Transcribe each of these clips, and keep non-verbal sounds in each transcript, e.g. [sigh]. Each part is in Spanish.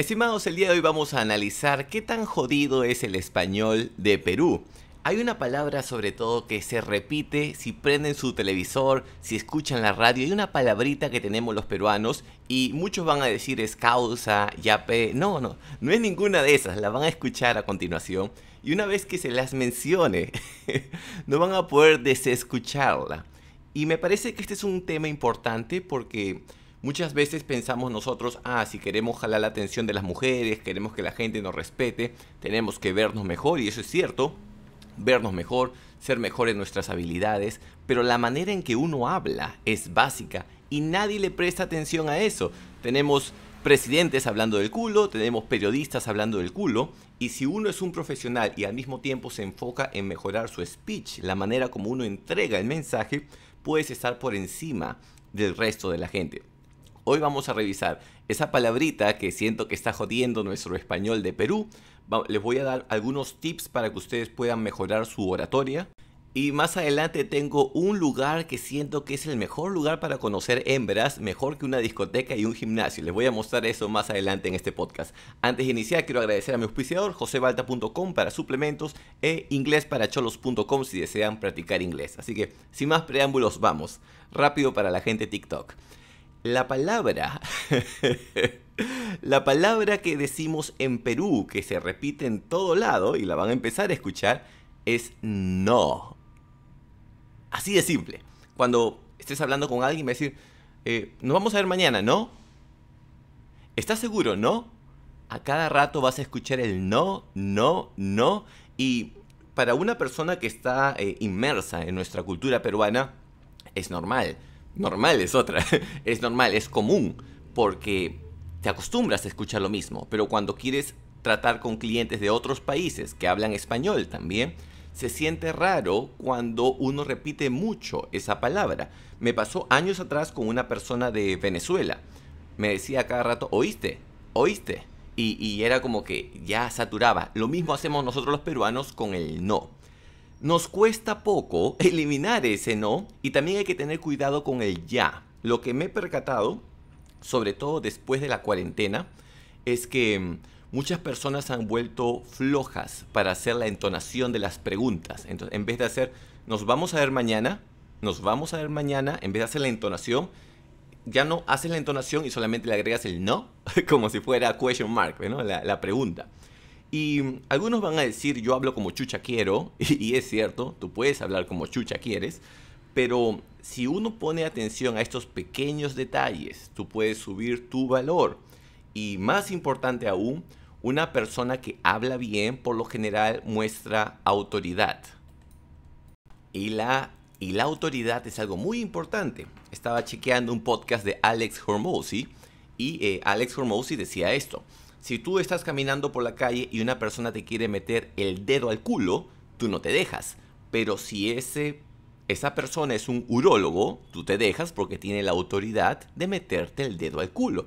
Estimados, el día de hoy vamos a analizar qué tan jodido es el español de Perú. Hay una palabra sobre todo que se repite si prenden su televisor, si escuchan la radio, hay una palabrita que tenemos los peruanos y muchos van a decir es causa, yape, no, no, no es ninguna de esas, la van a escuchar a continuación y una vez que se las mencione, [laughs] no van a poder desescucharla. Y me parece que este es un tema importante porque Muchas veces pensamos nosotros, ah, si queremos jalar la atención de las mujeres, queremos que la gente nos respete, tenemos que vernos mejor, y eso es cierto, vernos mejor, ser mejores nuestras habilidades, pero la manera en que uno habla es básica y nadie le presta atención a eso. Tenemos presidentes hablando del culo, tenemos periodistas hablando del culo, y si uno es un profesional y al mismo tiempo se enfoca en mejorar su speech, la manera como uno entrega el mensaje, puedes estar por encima del resto de la gente. Hoy vamos a revisar esa palabrita que siento que está jodiendo nuestro español de Perú. Les voy a dar algunos tips para que ustedes puedan mejorar su oratoria. Y más adelante tengo un lugar que siento que es el mejor lugar para conocer hembras, mejor que una discoteca y un gimnasio. Les voy a mostrar eso más adelante en este podcast. Antes de iniciar, quiero agradecer a mi auspiciador, josebalta.com para suplementos e inglesparacholos.com si desean practicar inglés. Así que, sin más preámbulos, vamos. Rápido para la gente TikTok la palabra, [laughs] la palabra que decimos en Perú, que se repite en todo lado y la van a empezar a escuchar, es no. Así de simple. Cuando estés hablando con alguien, va a decir, eh, nos vamos a ver mañana, ¿no? ¿Estás seguro, no? A cada rato vas a escuchar el no, no, no. Y para una persona que está eh, inmersa en nuestra cultura peruana, es normal normal es otra, [laughs] es normal, es común, porque te acostumbras a escuchar lo mismo, pero cuando quieres tratar con clientes de otros países que hablan español también, se siente raro cuando uno repite mucho esa palabra. Me pasó años atrás con una persona de Venezuela. Me decía cada rato, oíste, oíste. Y, y era como que ya saturaba. Lo mismo hacemos nosotros los peruanos con el no. Nos cuesta poco [laughs] eliminar ese no y también hay que tener cuidado con el ya. Lo que me he percatado, sobre todo después de la cuarentena, es que mm, muchas personas han vuelto flojas para hacer la entonación de las preguntas. Entonces, en vez de hacer, nos vamos a ver mañana, nos vamos a ver mañana, en vez de hacer la entonación, ya no haces la entonación y solamente le agregas el no, [laughs] como si fuera question mark, la pregunta. Y algunos van a decir, yo hablo como chucha quiero, [laughs] y es cierto, tú puedes hablar como chucha quieres, pero si uno pone atención a estos pequeños detalles, tú puedes subir tu valor. Y más importante aún, una persona que habla bien por lo general muestra autoridad. Y la, y la autoridad es algo muy importante. Estaba chequeando un podcast de Alex Hormozzi y eh, Alex Hormozzi decía esto. Si tú estás caminando por la calle y una persona te quiere meter el dedo al culo, tú no te dejas. Pero si ese, esa persona es un urólogo, tú te dejas porque tiene la autoridad de meterte el dedo al culo.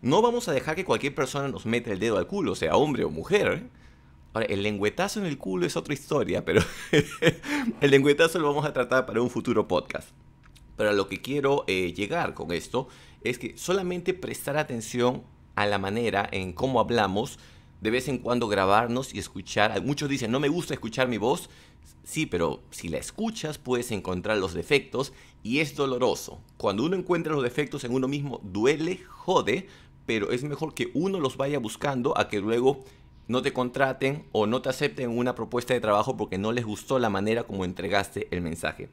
No vamos a dejar que cualquier persona nos meta el dedo al culo, sea hombre o mujer. Ahora, el lengüetazo en el culo es otra historia, pero [laughs] el lengüetazo lo vamos a tratar para un futuro podcast. Pero a lo que quiero eh, llegar con esto es que solamente prestar atención a la manera en cómo hablamos, de vez en cuando grabarnos y escuchar. Muchos dicen, no me gusta escuchar mi voz. Sí, pero si la escuchas puedes encontrar los defectos y es doloroso. Cuando uno encuentra los defectos en uno mismo, duele, jode, pero es mejor que uno los vaya buscando a que luego no te contraten o no te acepten una propuesta de trabajo porque no les gustó la manera como entregaste el mensaje.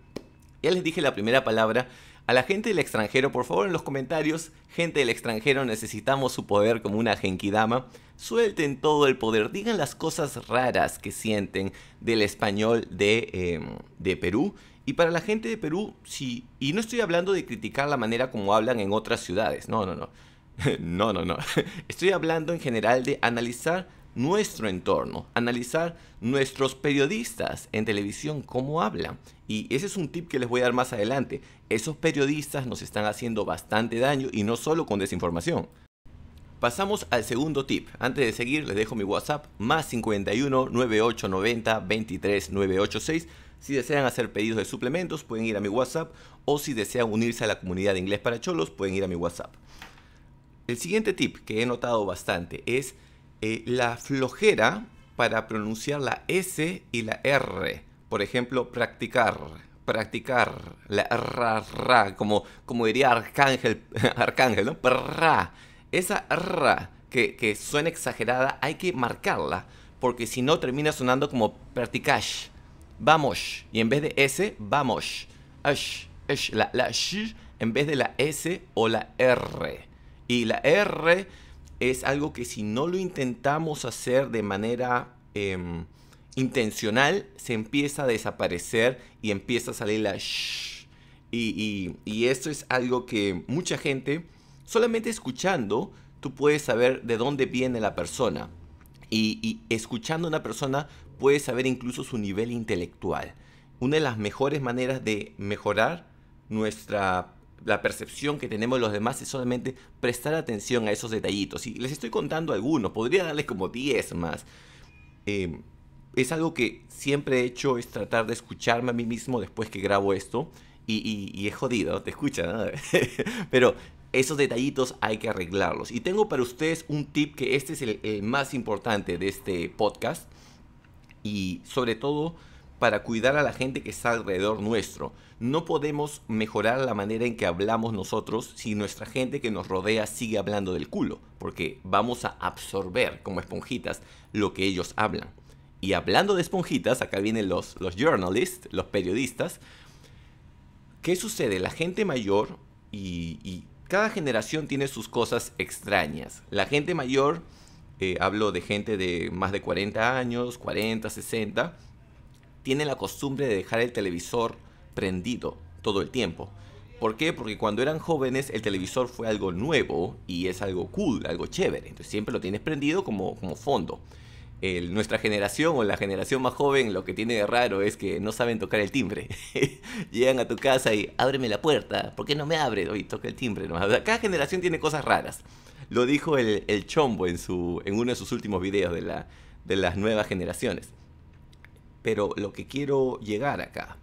Ya les dije la primera palabra a la gente del extranjero, por favor en los comentarios, gente del extranjero, necesitamos su poder como una genkidama. Suelten todo el poder, digan las cosas raras que sienten del español de, em, de Perú. Y para la gente de Perú, sí, y no estoy hablando de criticar la manera como hablan en otras ciudades, no, no, no. [laughs] No, no, no. [laughs] Estoy hablando en general de analizar nuestro entorno, analizar nuestros periodistas en televisión, cómo hablan. Y ese es un tip que les voy a dar más adelante. Esos periodistas nos están haciendo bastante daño y no solo con desinformación. Pasamos al segundo tip. Antes de seguir, les dejo mi WhatsApp más 51 9890 23986. Si desean hacer pedidos de suplementos, pueden ir a mi WhatsApp. O si desean unirse a la comunidad de inglés para cholos, pueden ir a mi WhatsApp. El siguiente tip que he notado bastante es eh, la flojera para pronunciar la S y la R. Por ejemplo, practicar, practicar, la ra, como, como diría Arcángel, [laughs] Arcángel, ¿no? Esa ra que, suena exagerada hay que marcarla, porque si no termina sonando como practicar, vamos, y en vez de S, vamos, ash, ash, la, la sh, en vez de la S o la R. Y la R es algo que si no lo intentamos hacer de manera em, intencional, se empieza a desaparecer y empieza a salir la shh. Y, esto es algo que mucha gente, solamente escuchando, tú puedes saber de dónde viene la persona. Y, escuchando a una persona puedes saber incluso su nivel intelectual. Una de las mejores maneras de mejorar nuestra la percepción que tenemos los demás es solamente prestar atención a esos detallitos. Y les estoy contando algunos, podría darles como 10 más. Eh, es algo que siempre he hecho, es tratar de escucharme a mí mismo después que grabo esto. Y, es jodido, te escucha, ¿no? [laughs] Pero esos detallitos hay que arreglarlos. Y tengo para ustedes un tip que este es el más importante de este podcast. Y sobre todo para cuidar a la gente que está alrededor nuestro. No podemos mejorar la manera en que hablamos nosotros si nuestra gente que nos rodea sigue hablando del culo, porque vamos a absorber como esponjitas lo que ellos hablan. Y hablando de esponjitas, acá vienen los, los journalists, los periodistas. ¿Qué sucede? La gente mayor y, cada generación tiene sus cosas extrañas. La gente mayor, eh, hablo de gente de más de 40 años, 40, 60, tienen la costumbre de dejar el televisor prendido todo el tiempo. ¿Por qué? Porque cuando eran jóvenes el televisor fue algo nuevo y es algo cool, algo chévere. Entonces siempre lo tienes prendido como, como fondo. nuestra generación o la generación más joven lo que tiene de raro es que no saben tocar el timbre. [laughs] Llegan a tu casa y ábreme la puerta, ¿por qué no me abre? Y toca el timbre. Cada generación tiene cosas raras. Lo dijo el, chombo en, su, en uno de sus últimos videos de, la, de las nuevas generaciones. Pero lo que quiero llegar acá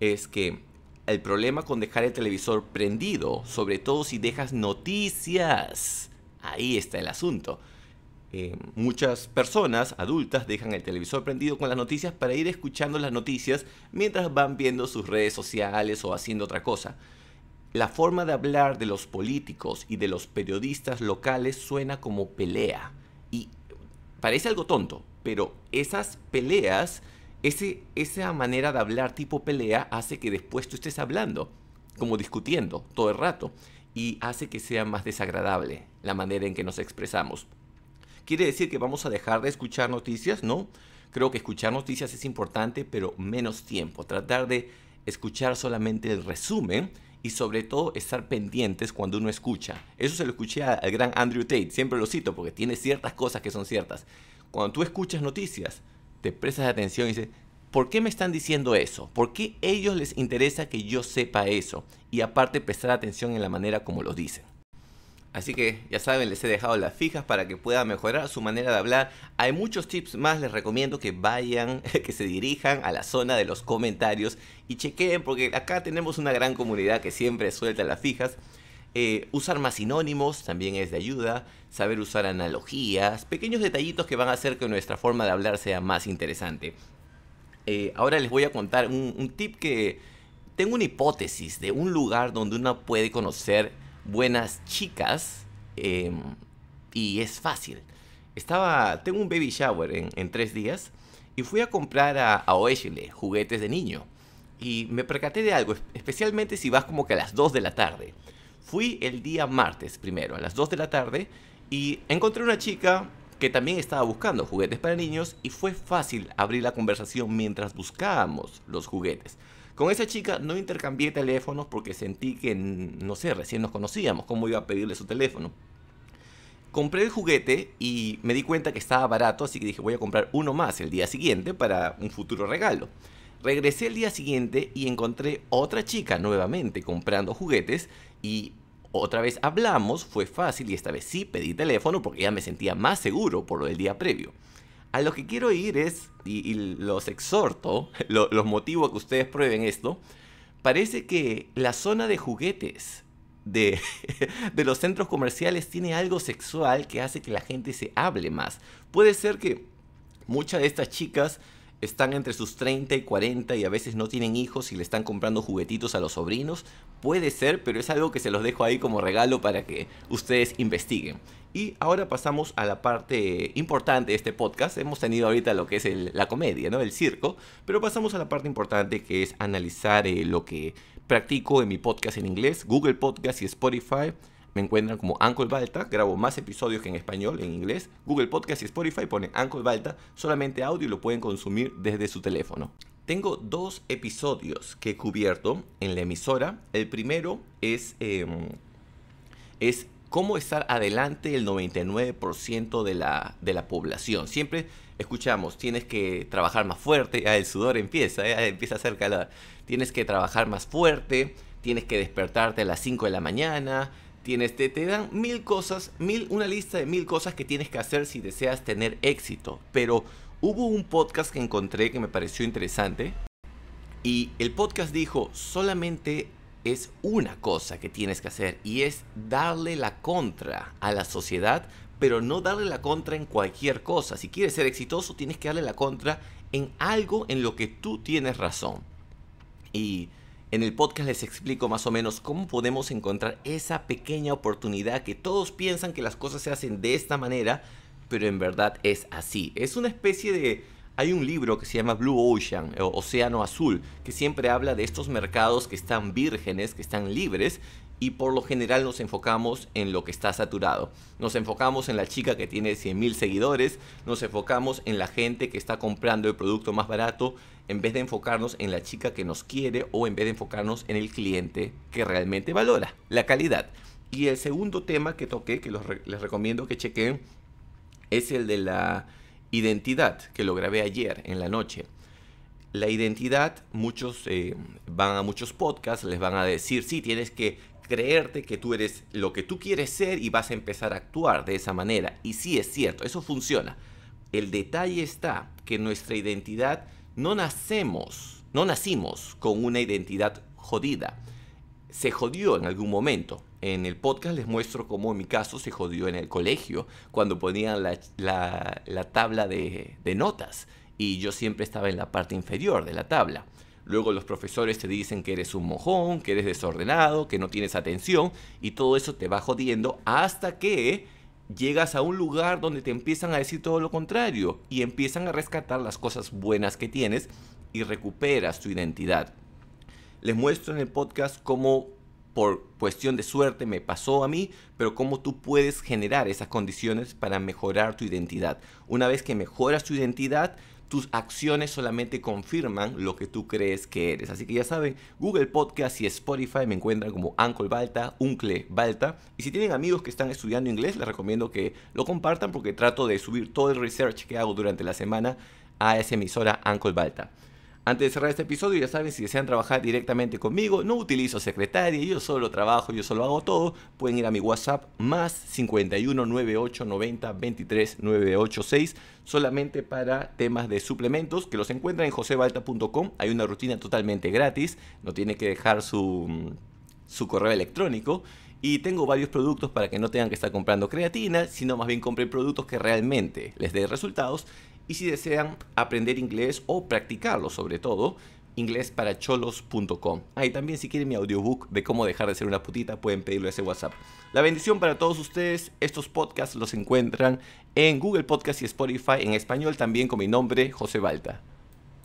es que el problema con dejar el televisor prendido, sobre todo si dejas noticias, ahí está el asunto. Eh, muchas personas adultas dejan el televisor prendido con las noticias para ir escuchando las noticias mientras van viendo sus redes sociales o haciendo otra cosa. La forma de hablar de los políticos y de los periodistas locales suena como pelea. Y parece algo tonto, pero esas peleas esa manera de hablar tipo pelea hace que después tú estés hablando, como discutiendo todo el rato, y hace que sea más desagradable la manera en que nos expresamos. ¿Quiere decir que vamos a dejar de escuchar noticias? No. Creo que escuchar noticias es importante, pero menos tiempo. Tratar de escuchar solamente el resumen y sobre todo estar pendientes cuando uno escucha. Eso se lo escuché al gran Andrew Tate, siempre lo cito porque tiene ciertas cosas que son ciertas. Cuando tú escuchas noticias, te prestas atención y dices, ¿por qué me están diciendo eso? ¿Por qué a ellos les interesa que yo sepa eso? Y aparte prestar atención en la manera como lo dicen. Así que ya saben, les he dejado las fijas para que puedan mejorar su manera de hablar. Hay muchos tips más, les recomiendo que vayan, [laughs] que se dirijan a la zona de los comentarios y chequeen porque acá tenemos una gran comunidad que siempre suelta las fijas. Eh, usar más sinónimos también es de ayuda, saber usar analogías, pequeños detallitos que van a hacer que nuestra forma de hablar sea más interesante. Eh, ahora les voy a contar un, tip que tengo una hipótesis de un lugar donde uno puede conocer buenas chicas em, y es fácil. Estaba, tengo un baby shower en, tres días y fui a comprar a, a juguetes de niño. Y me percaté de algo, especialmente si vas como que a las 2 de la tarde Fui el día martes primero, a las 2 de la tarde, y encontré una chica que también estaba buscando juguetes para niños y fue fácil abrir la conversación mientras buscábamos los juguetes. Con esa chica no intercambié teléfonos porque sentí que, no sé, recién nos conocíamos, cómo iba a pedirle su teléfono. Compré el juguete y me di cuenta que estaba barato, así que dije voy a comprar uno más el día siguiente para un futuro regalo. Regresé el día siguiente y encontré otra chica nuevamente comprando juguetes y otra vez hablamos, fue fácil y esta vez sí pedí teléfono porque ya me sentía más seguro por lo del día previo. A lo que quiero ir es, y, los exhorto, [laughs] los motivo a que ustedes prueben esto, parece que la zona de juguetes [laughs] de, los centros comerciales tiene algo sexual que hace que la gente se hable más. Puede ser que muchas de estas chicas están entre sus 30 y 40 y a veces no tienen hijos y le están comprando juguetitos a los sobrinos. Puede ser, pero es algo que se los dejo ahí como regalo para que ustedes investiguen. Y ahora pasamos a la parte importante de este podcast. Hemos tenido ahorita lo que es la comedia, ¿no? El circo. Pero pasamos a la parte importante que es analizar eh, lo que practico en mi podcast en inglés, Google Podcast y Spotify me encuentran como Uncle Balta, grabo más episodios que en español, en inglés. Google Podcast y Spotify pone Uncle Balta, solamente audio y lo pueden consumir desde su teléfono. Tengo dos episodios que he cubierto en la emisora. El primero es, em, es cómo estar adelante el 99% de la, de la población. Siempre escuchamos, tienes que trabajar más fuerte, ah, el sudor empieza, eh, empieza a hacer calor. Tienes que trabajar más fuerte, tienes que despertarte a las 5 de la mañana, Tienes, te, te dan mil cosas, mil, una lista de mil cosas que tienes que hacer si deseas tener éxito. Pero hubo un podcast que encontré que me pareció interesante. Y el podcast dijo, solamente es una cosa que tienes que hacer y es darle la contra a la sociedad, pero no darle la contra en cualquier cosa. Si quieres ser exitoso, tienes que darle la contra en algo en lo que tú tienes razón. Y en el podcast les explico más o menos cómo podemos encontrar esa pequeña oportunidad que todos piensan que las cosas se hacen de esta manera, pero en verdad es así. Es una especie de... Hay un libro que se llama Blue Ocean, Océano Azul, que siempre habla de estos mercados que están vírgenes, que están libres, y por lo general nos enfocamos en lo que está saturado. Nos enfocamos en la chica que tiene 100.000 seguidores, nos enfocamos en la gente que está comprando el producto más barato en vez de enfocarnos en la chica que nos quiere o en vez de enfocarnos en el cliente que realmente valora la calidad. Y el segundo tema que toqué, que les recomiendo que chequen, es el de la identidad, que lo grabé ayer en la noche. La identidad, muchos eh, van a muchos podcasts, les van a decir, sí, tienes que creerte que tú eres lo que tú quieres ser y vas a empezar a actuar de esa manera. Y sí es cierto, eso funciona. El detalle está que nuestra identidad no nacemos, no nacimos con una identidad jodida. Se jodió en algún momento. En el podcast les muestro cómo en mi caso se jodió en el colegio, cuando ponían la, tabla de, de notas y yo siempre estaba en la parte inferior de la tabla. Luego los profesores te dicen que eres un mojón, que eres desordenado, que no tienes atención y todo eso te va jodiendo hasta que llegas a un lugar donde te empiezan a decir todo lo contrario y empiezan a rescatar las cosas buenas que tienes y recuperas tu identidad. Les muestro en el podcast cómo por cuestión de suerte me pasó a mí, pero cómo tú puedes generar esas condiciones para mejorar tu identidad. Una vez que mejoras tu identidad, tus acciones solamente confirman lo que tú crees que eres. Así que ya saben, Google Podcast y Spotify me encuentran como Uncle Balta, Uncle Balta. Y si tienen amigos que están estudiando inglés, les recomiendo que lo compartan porque trato de subir todo el research que hago durante la semana a esa emisora Uncle Balta. Antes de cerrar este episodio, ya saben, si desean trabajar directamente conmigo, no utilizo secretaria, yo solo trabajo, yo solo hago todo, pueden ir a mi WhatsApp más 51989023986, solamente para temas de suplementos, que los encuentran en josebalta.com, hay una rutina totalmente gratis, no tiene que dejar su, su correo electrónico y tengo varios productos para que no tengan que estar comprando creatina, sino más bien compren productos que realmente les dé resultados y si desean aprender inglés o practicarlo sobre todo, inglesparacholos.com. Ahí también si quieren mi audiobook de cómo dejar de ser una putita, pueden pedirlo a ese WhatsApp. La bendición para todos ustedes. Estos podcasts los encuentran en Google Podcast y Spotify en español también con mi nombre, José Balta.